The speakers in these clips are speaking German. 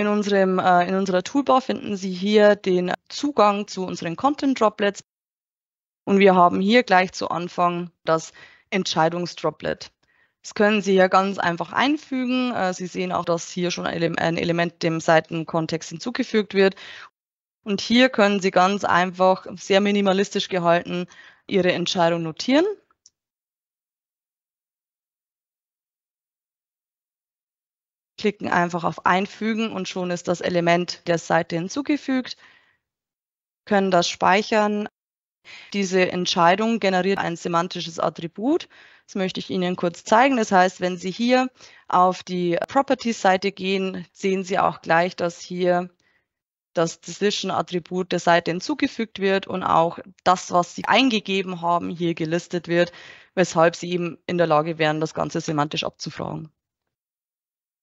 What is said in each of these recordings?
In, unserem, äh, in unserer Toolbar finden Sie hier den Zugang zu unseren Content Droplets. Und wir haben hier gleich zu Anfang das Entscheidungsdroplet. Das können Sie hier ganz einfach einfügen. Äh, Sie sehen auch, dass hier schon ein Element dem Seitenkontext hinzugefügt wird. Und hier können Sie ganz einfach, sehr minimalistisch gehalten, Ihre Entscheidung notieren. klicken einfach auf Einfügen und schon ist das Element der Seite hinzugefügt, können das speichern. Diese Entscheidung generiert ein semantisches Attribut. Das möchte ich Ihnen kurz zeigen. Das heißt, wenn Sie hier auf die Properties-Seite gehen, sehen Sie auch gleich, dass hier das Decision-Attribut der Seite hinzugefügt wird und auch das, was Sie eingegeben haben, hier gelistet wird, weshalb Sie eben in der Lage wären, das Ganze semantisch abzufragen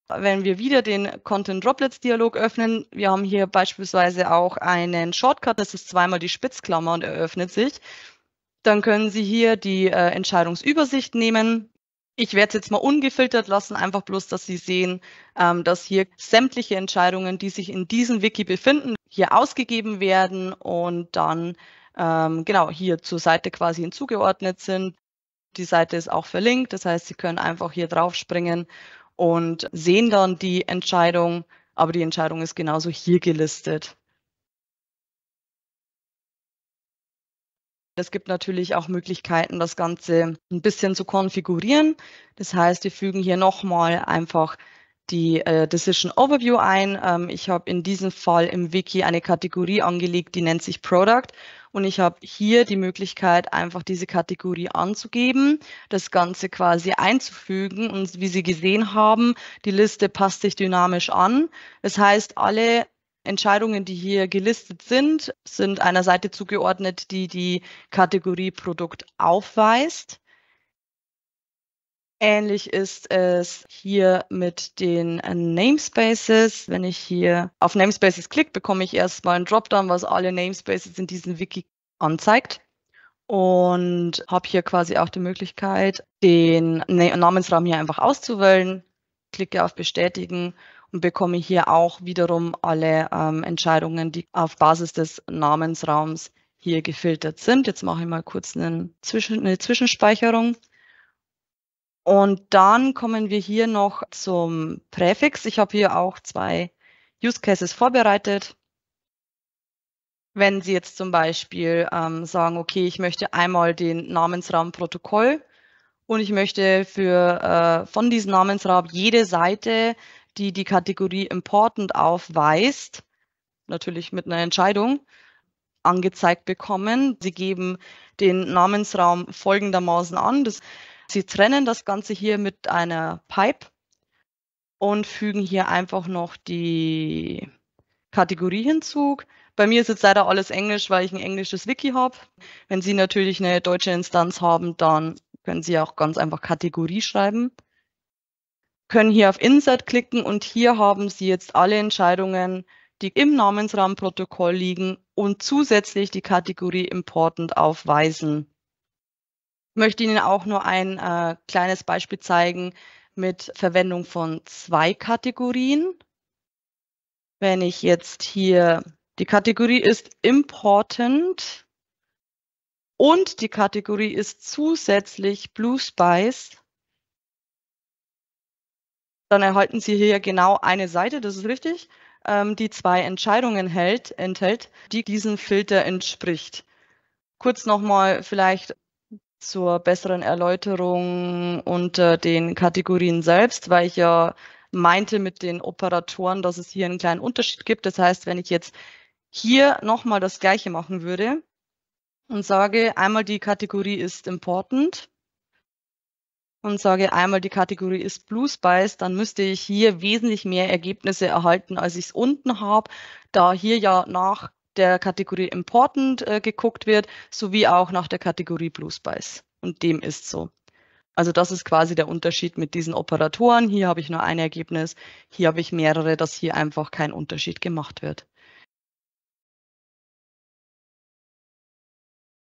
wenn wir wieder den Content Droplets Dialog öffnen, wir haben hier beispielsweise auch einen Shortcut, das ist zweimal die Spitzklammer und eröffnet sich. Dann können Sie hier die äh, Entscheidungsübersicht nehmen. Ich werde es jetzt mal ungefiltert lassen, einfach bloß, dass Sie sehen, ähm, dass hier sämtliche Entscheidungen, die sich in diesem Wiki befinden, hier ausgegeben werden und dann ähm, genau hier zur Seite quasi hinzugeordnet sind. Die Seite ist auch verlinkt, das heißt, Sie können einfach hier drauf springen und sehen dann die Entscheidung, aber die Entscheidung ist genauso hier gelistet. Es gibt natürlich auch Möglichkeiten, das Ganze ein bisschen zu konfigurieren. Das heißt, wir fügen hier nochmal einfach die äh, Decision Overview ein. Ähm, ich habe in diesem Fall im Wiki eine Kategorie angelegt, die nennt sich Product und ich habe hier die Möglichkeit, einfach diese Kategorie anzugeben, das Ganze quasi einzufügen und wie Sie gesehen haben, die Liste passt sich dynamisch an. Das heißt, alle Entscheidungen, die hier gelistet sind, sind einer Seite zugeordnet, die die Kategorie Produkt aufweist. Ähnlich ist es hier mit den äh, Namespaces. Wenn ich hier auf Namespaces klicke, bekomme ich erstmal einen Dropdown, was alle Namespaces in diesem Wiki anzeigt. Und habe hier quasi auch die Möglichkeit, den Namensraum hier einfach auszuwählen. Klicke auf Bestätigen und bekomme hier auch wiederum alle ähm, Entscheidungen, die auf Basis des Namensraums hier gefiltert sind. Jetzt mache ich mal kurz einen Zwischen eine Zwischenspeicherung. Und dann kommen wir hier noch zum Präfix. Ich habe hier auch zwei Use Cases vorbereitet. Wenn Sie jetzt zum Beispiel ähm, sagen, okay, ich möchte einmal den Namensraum Protokoll und ich möchte für äh, von diesem Namensraum jede Seite, die die Kategorie Important aufweist, natürlich mit einer Entscheidung, angezeigt bekommen. Sie geben den Namensraum folgendermaßen an. Das Sie trennen das Ganze hier mit einer Pipe und fügen hier einfach noch die Kategorie hinzu. Bei mir ist jetzt leider alles Englisch, weil ich ein englisches Wiki habe. Wenn Sie natürlich eine deutsche Instanz haben, dann können Sie auch ganz einfach Kategorie schreiben. Können hier auf Insert klicken und hier haben Sie jetzt alle Entscheidungen, die im Namensrahmenprotokoll liegen und zusätzlich die Kategorie Important aufweisen möchte Ihnen auch nur ein äh, kleines Beispiel zeigen mit Verwendung von zwei Kategorien. Wenn ich jetzt hier, die Kategorie ist Important und die Kategorie ist zusätzlich Blue Spice, dann erhalten Sie hier genau eine Seite, das ist richtig, ähm, die zwei Entscheidungen hält, enthält, die diesem Filter entspricht. Kurz nochmal vielleicht zur besseren Erläuterung unter den Kategorien selbst, weil ich ja meinte mit den Operatoren, dass es hier einen kleinen Unterschied gibt. Das heißt, wenn ich jetzt hier nochmal das gleiche machen würde und sage, einmal die Kategorie ist important und sage, einmal die Kategorie ist Blue Spice, dann müsste ich hier wesentlich mehr Ergebnisse erhalten, als ich es unten habe, da hier ja nach der Kategorie Important äh, geguckt wird, sowie auch nach der Kategorie Blue Spice. Und dem ist so. Also das ist quasi der Unterschied mit diesen Operatoren. Hier habe ich nur ein Ergebnis, hier habe ich mehrere, dass hier einfach kein Unterschied gemacht wird.